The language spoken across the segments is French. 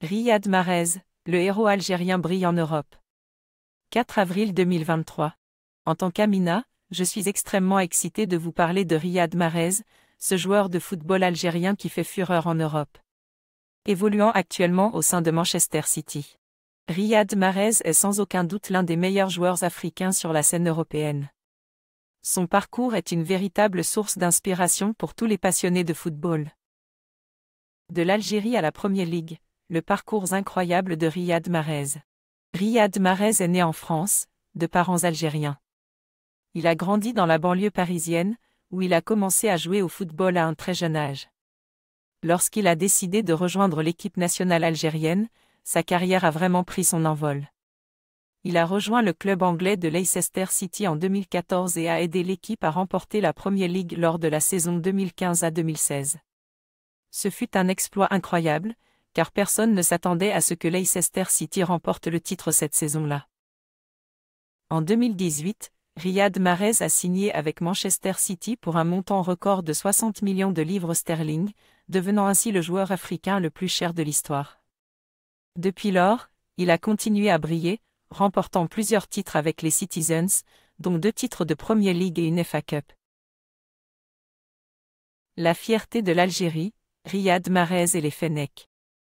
Riyad Mahrez, le héros algérien brille en Europe. 4 avril 2023. En tant qu'Amina, je suis extrêmement excitée de vous parler de Riyad Mahrez, ce joueur de football algérien qui fait fureur en Europe. Évoluant actuellement au sein de Manchester City. Riyad Mahrez est sans aucun doute l'un des meilleurs joueurs africains sur la scène européenne. Son parcours est une véritable source d'inspiration pour tous les passionnés de football. De l'Algérie à la Premier League, le parcours incroyable de Riyad Mahrez. Riyad Mahrez est né en France, de parents algériens. Il a grandi dans la banlieue parisienne, où il a commencé à jouer au football à un très jeune âge. Lorsqu'il a décidé de rejoindre l'équipe nationale algérienne, sa carrière a vraiment pris son envol. Il a rejoint le club anglais de Leicester City en 2014 et a aidé l'équipe à remporter la Premier League lors de la saison 2015 à 2016. Ce fut un exploit incroyable, car personne ne s'attendait à ce que Leicester City remporte le titre cette saison-là. En 2018, Riyad Mahrez a signé avec Manchester City pour un montant record de 60 millions de livres sterling, devenant ainsi le joueur africain le plus cher de l'histoire. Depuis lors, il a continué à briller, remportant plusieurs titres avec les Citizens, dont deux titres de Premier League et une FA Cup. La fierté de l'Algérie, Riyad Mahrez et les Fennecs.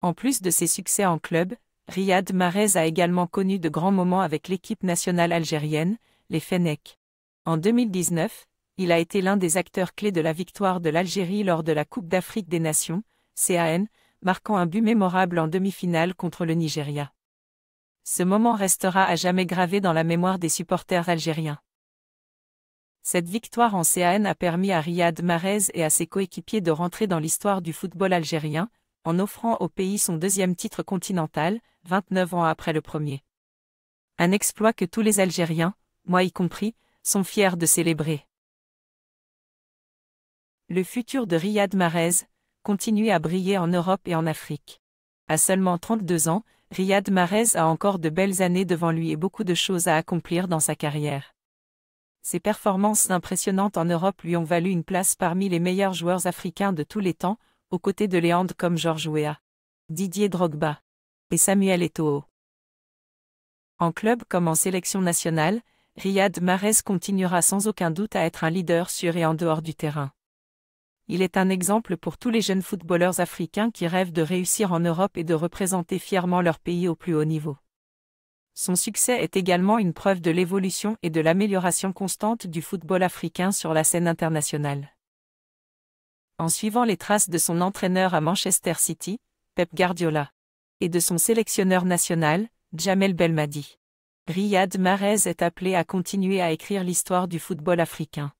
En plus de ses succès en club, Riyad Mahrez a également connu de grands moments avec l'équipe nationale algérienne, les Fennecs. En 2019, il a été l'un des acteurs clés de la victoire de l'Algérie lors de la Coupe d'Afrique des Nations, CAN, marquant un but mémorable en demi-finale contre le Nigeria. Ce moment restera à jamais gravé dans la mémoire des supporters algériens. Cette victoire en CAN a permis à Riyad Mahrez et à ses coéquipiers de rentrer dans l'histoire du football algérien, en offrant au pays son deuxième titre continental, 29 ans après le premier. Un exploit que tous les Algériens, moi y compris, sont fiers de célébrer. Le futur de Riyad Mahrez continue à briller en Europe et en Afrique. À seulement 32 ans, Riyad Mahrez a encore de belles années devant lui et beaucoup de choses à accomplir dans sa carrière. Ses performances impressionnantes en Europe lui ont valu une place parmi les meilleurs joueurs africains de tous les temps, aux côtés de Léandre comme Georges Weah, Didier Drogba et Samuel Eto'o. En club comme en sélection nationale, Riyad Mahrez continuera sans aucun doute à être un leader sur et en dehors du terrain. Il est un exemple pour tous les jeunes footballeurs africains qui rêvent de réussir en Europe et de représenter fièrement leur pays au plus haut niveau. Son succès est également une preuve de l'évolution et de l'amélioration constante du football africain sur la scène internationale en suivant les traces de son entraîneur à Manchester City, Pep Guardiola, et de son sélectionneur national, Jamel Belmadi. Riyad Mahrez est appelé à continuer à écrire l'histoire du football africain.